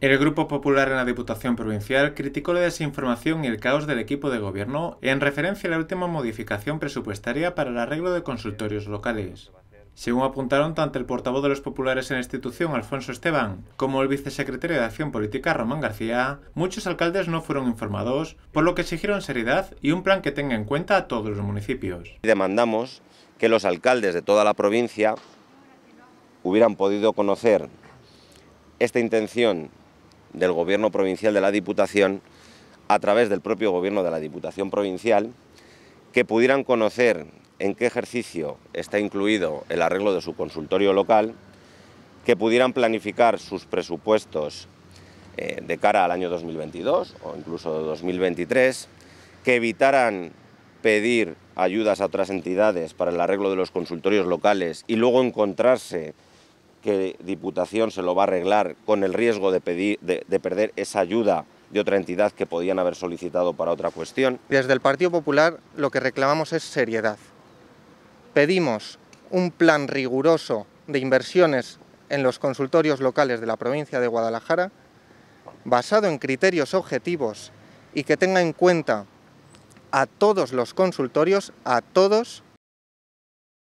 El Grupo Popular en la Diputación Provincial criticó la desinformación y el caos del equipo de gobierno en referencia a la última modificación presupuestaria para el arreglo de consultorios locales. Según apuntaron tanto el portavoz de los populares en la institución, Alfonso Esteban, como el vicesecretario de Acción Política, Román García, muchos alcaldes no fueron informados, por lo que exigieron seriedad y un plan que tenga en cuenta a todos los municipios. Demandamos que los alcaldes de toda la provincia hubieran podido conocer esta intención del Gobierno Provincial de la Diputación a través del propio Gobierno de la Diputación Provincial que pudieran conocer en qué ejercicio está incluido el arreglo de su consultorio local, que pudieran planificar sus presupuestos eh, de cara al año 2022 o incluso 2023, que evitaran pedir ayudas a otras entidades para el arreglo de los consultorios locales y luego encontrarse que Diputación se lo va a arreglar con el riesgo de, de perder esa ayuda de otra entidad que podían haber solicitado para otra cuestión. Desde el Partido Popular lo que reclamamos es seriedad. Pedimos un plan riguroso de inversiones en los consultorios locales de la provincia de Guadalajara, basado en criterios objetivos y que tenga en cuenta a todos los consultorios, a todos,